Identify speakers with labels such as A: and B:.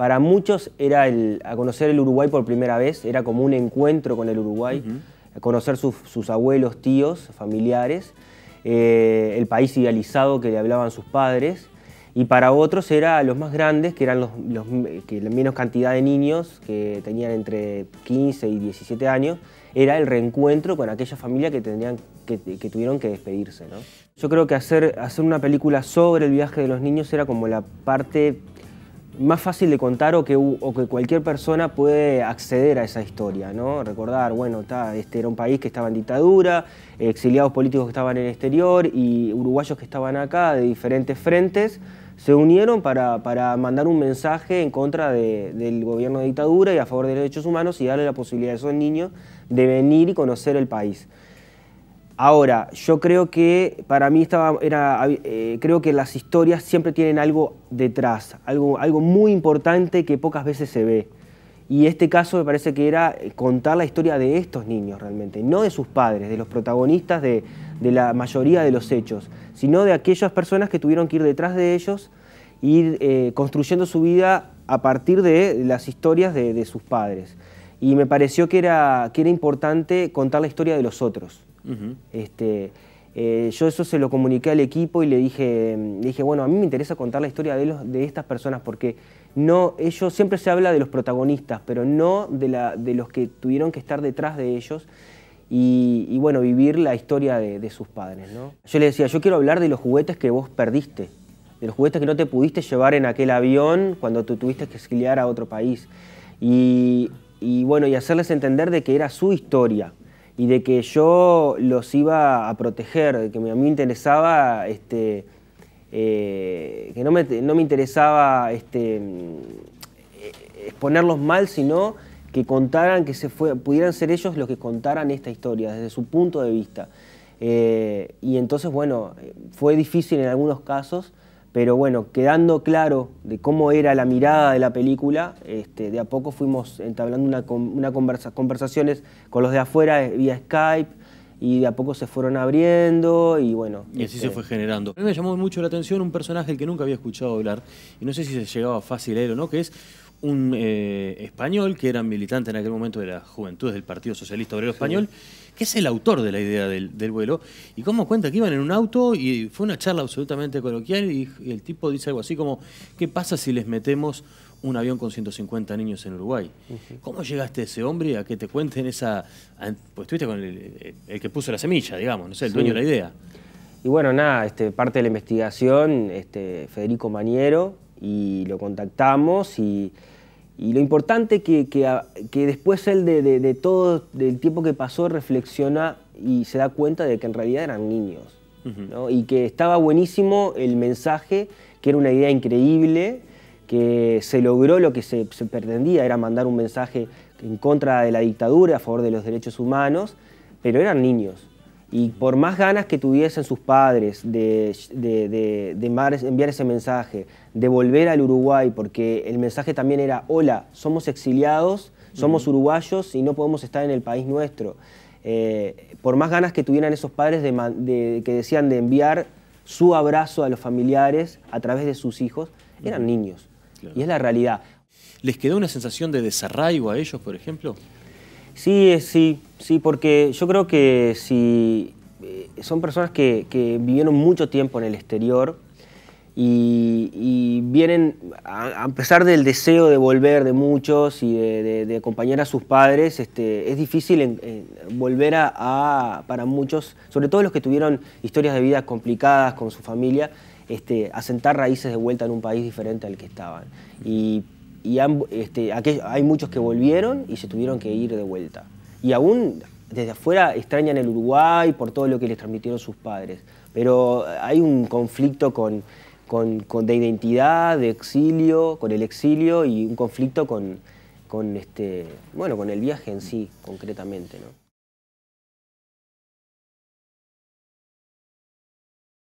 A: Para muchos era el, a conocer el Uruguay por primera vez, era como un encuentro con el Uruguay, a conocer sus, abuelos, tíos, familiares, eh, el país idealizado que le hablaban sus padres. Y para otros era los más grandes, que eran los, menos cantidad de niños, que tenían entre 15 y 17 años, era el reencuentro con aquella familia que, tenían, que, tuvieron que despedirse. Yo creo que hacer, hacer una película sobre el viaje de los niños era como la parte más fácil de contar o que, cualquier persona puede acceder a esa historia, ¿no? Recordar, bueno, este era un país que estaba en dictadura, exiliados políticos que estaban en el exterior y uruguayos que estaban acá de diferentes frentes, se unieron para, mandar un mensaje en contra del gobierno de dictadura y a favor de los derechos humanos y darle la posibilidad a esos niños de venir y conocer el país. Ahora, yo creo que para mí estaba, era, eh, creo que las historias siempre tienen algo detrás, algo, algo muy importante que pocas veces se ve. Y este caso me parece que era eh, contar la historia de estos niños realmente, no de sus padres, de los protagonistas de, de la mayoría de los hechos, sino de aquellas personas que tuvieron que ir detrás de ellos ir eh, construyendo su vida a partir de las historias de, de sus padres. Y me pareció que era, que era importante contar la historia de los otros. Este, eh, yo eso se lo comuniqué al equipo y le dije, dije, bueno, a mí me interesa contar la historia de, estas personas porque no, ellos siempre se habla de los protagonistas, pero no de, la, de los que tuvieron que estar detrás de ellos y, bueno, vivir la historia de, sus padres. Yo le decía, yo quiero hablar de los juguetes que vos perdiste, de los juguetes que no te pudiste llevar en aquel avión cuando tú tuviste que exiliar a otro país. Y, bueno, y hacerles entender de que era su historia y de que yo los iba a proteger, de que a mí me interesaba, este, eh, que no me, interesaba este, eh, exponerlos mal, sino que contaran, que se pudieran ser ellos los que contaran esta historia desde su punto de vista. Eh, y entonces, bueno, fue difícil en algunos casos, pero bueno, quedando claro de cómo era la mirada de la película, este, de a poco fuimos entablando una, conversaciones con los de afuera eh, vía Skype, y de a poco se fueron abriendo y bueno. Y así se este, fue
B: generando. A mí me llamó mucho la atención un personaje que nunca había escuchado hablar y no sé si se llegaba fácil a él o no, que es un eh, español que era militante en aquel momento de la juventud del Partido Socialista Obrero Español, que es el autor de la idea del, vuelo, y cómo cuenta que iban en un auto y fue una charla absolutamente coloquial y, el tipo dice algo así como, ¿qué pasa si les metemos un avión con 150 niños en Uruguay. ¿Cómo llegaste ese hombre a que te cuenten esa... Pues estuviste con el, que puso la semilla, digamos, no sé, el dueño de la idea.
A: Y bueno, nada, este, parte de la investigación, este, Federico Maniero, y lo contactamos y y lo importante que, que, después él de, todo el tiempo que pasó reflexiona y se da cuenta de que en realidad eran niños. Y que estaba buenísimo el mensaje, que era una idea increíble, que se logró lo que se, se pretendía, era mandar un mensaje en contra de la dictadura, a favor de los derechos humanos, pero eran niños. Y por más ganas que tuviesen sus padres de, de, enviar ese mensaje, de volver al Uruguay, porque el mensaje también era, hola, somos exiliados, somos uruguayos y no podemos estar en el país nuestro. Eh, por más ganas que tuvieran esos padres que decían de enviar su abrazo a los familiares a través de sus hijos, eran niños. Y es la realidad.
B: ¿Les quedó una sensación de desarraigo a ellos, por ejemplo?
A: Sí, sí, sí, porque yo creo que si eh, son personas que, vivieron mucho tiempo en el exterior y, vienen, a, pesar del deseo de volver de muchos y de, acompañar a sus padres, este, es difícil volver a, para muchos, sobre todo los que tuvieron historias de vida complicadas con su familia, este, asentar raíces de vuelta en un país diferente al que estaban. Y y este, hay muchos que volvieron y se tuvieron que ir de vuelta. Y aún desde afuera extrañan el Uruguay por todo lo que les transmitieron sus padres. Pero hay un conflicto de identidad, de exilio, con el exilio y un conflicto con, con, este, bueno, con el viaje en sí, concretamente.